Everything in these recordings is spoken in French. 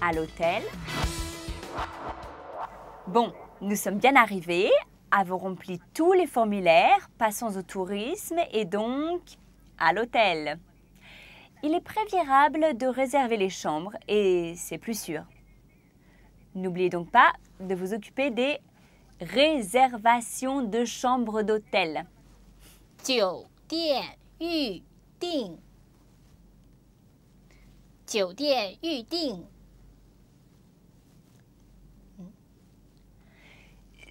à l'hôtel. Bon, nous sommes bien arrivés, avons rempli tous les formulaires, passons au tourisme et donc à l'hôtel. Il est préférable de réserver les chambres et c'est plus sûr. N'oubliez donc pas de vous occuper des réservations de chambres d'hôtel.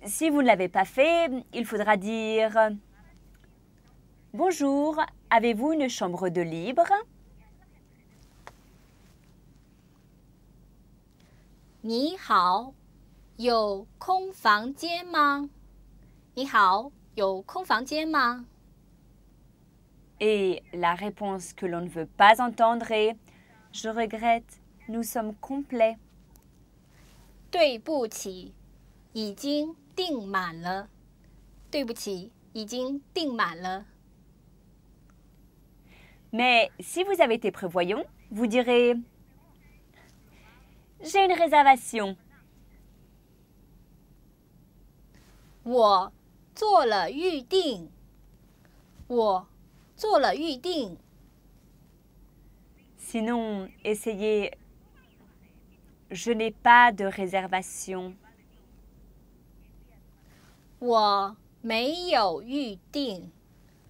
Si vous ne l'avez pas fait, il faudra dire Bonjour, avez-vous une chambre de libre Et la réponse que l'on ne veut pas entendre est Je regrette, nous sommes complets. Mais si vous avez été prévoyant, vous direz J'ai une réservation. Sinon, essayez Je n'ai pas de réservation. 我没有预订。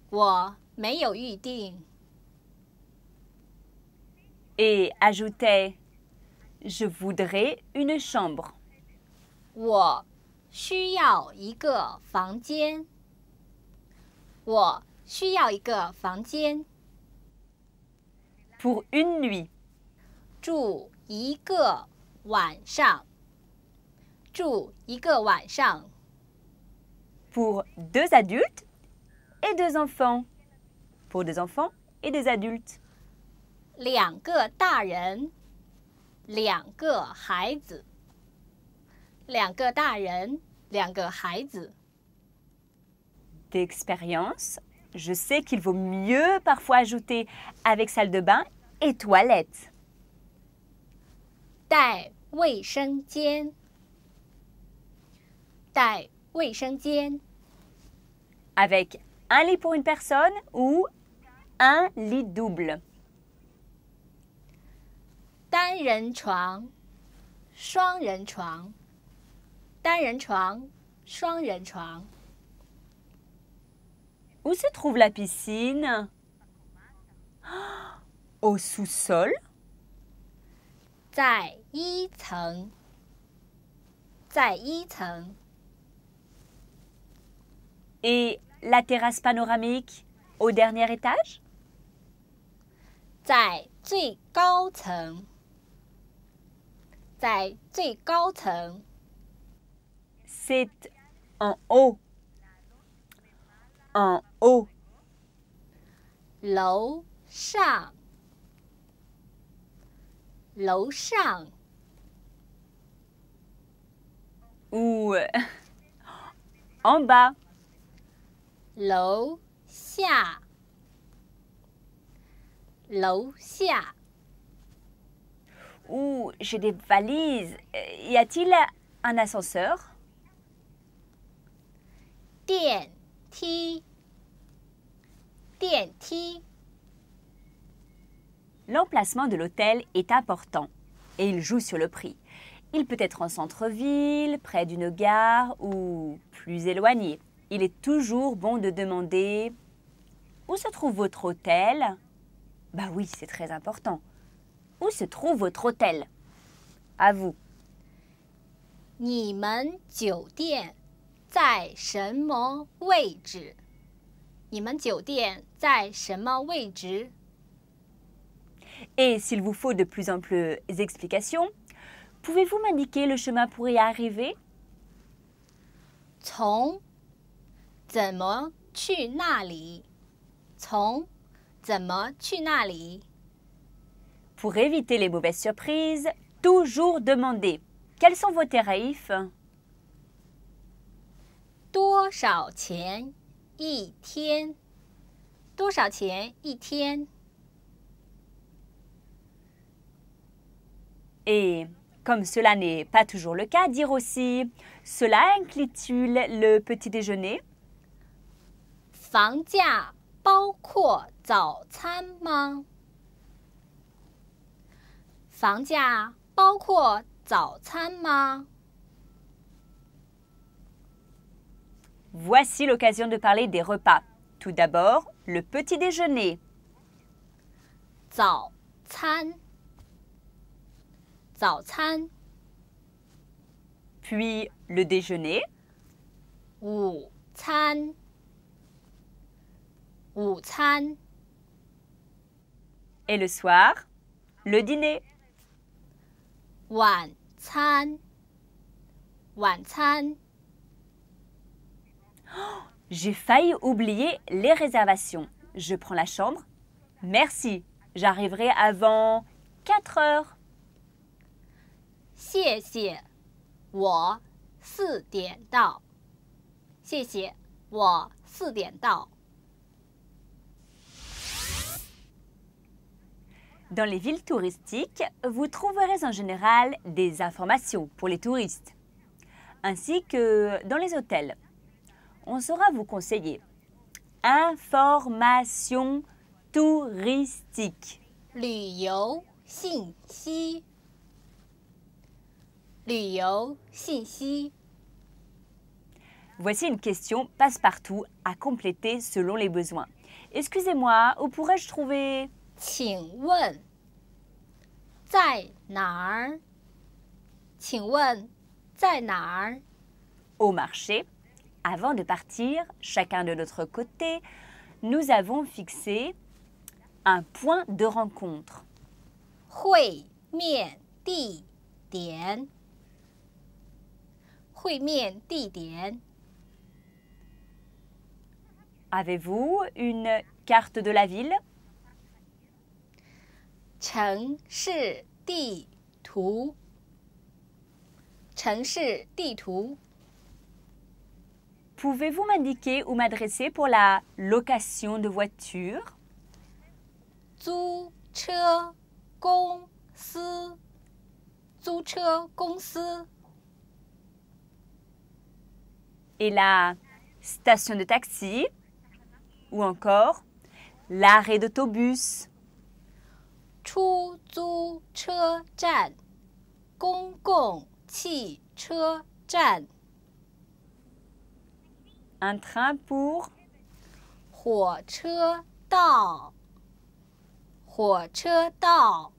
我没有预订。Et ajouté, je voudrais une chambre. 我需要一个房间。我需要一个房间。Pour une nuit. 住一个晚上。住一个晚上。pour deux adultes et deux enfants. Pour des enfants et des adultes. D'expérience, je sais qu'il vaut mieux parfois ajouter avec salle de bain et toilette avec un lit pour une personne ou un lit double. Où se trouve la piscine Au sous-sol 在一层，在一层。Et la terrasse panoramique au dernier étage? C'est en haut. En haut. Low shang. Low shang. Ou en bas. Ouh, j'ai des valises. Euh, y a-t-il un ascenseur L'emplacement de l'hôtel est important et il joue sur le prix. Il peut être en centre-ville, près d'une gare ou plus éloigné il est toujours bon de demander où se trouve votre hôtel Bah oui, c'est très important. Où se trouve votre hôtel À vous. Et s'il vous faut de plus amples explications, pouvez-vous m'indiquer le chemin pour y arriver pour éviter les mauvaises surprises, toujours demander quels sont vos tarifs Et comme cela n'est pas toujours le cas, dire aussi cela inclut le petit déjeuner 房价包括早餐吗？房价包括早餐吗？Voici l'occasion de parler des repas. Tout d'abord, le petit déjeuner. 早餐，早餐。Puis le déjeuner. 午餐。Et le soir, le dîner. J'ai failli oublier les réservations. Je prends la chambre. Merci. J'arriverai avant 4 heures. 谢谢，我四点到。谢谢，我四点到。Dans les villes touristiques, vous trouverez en général des informations pour les touristes, ainsi que dans les hôtels. On saura vous conseiller. Information touristique. Voici une question passe-partout à compléter selon les besoins. Excusez-moi, où pourrais-je trouver au marché. Avant de partir, chacun de notre côté, nous avons fixé un point de rencontre. avez vous une carte de la ville pouvez vous m'indiquer ou m'adresser pour la location de voiture? Et la station de taxi ou encore l'arrêt d'autobus. 出租车站，公共汽车站。Un train pour 火车到。火车到。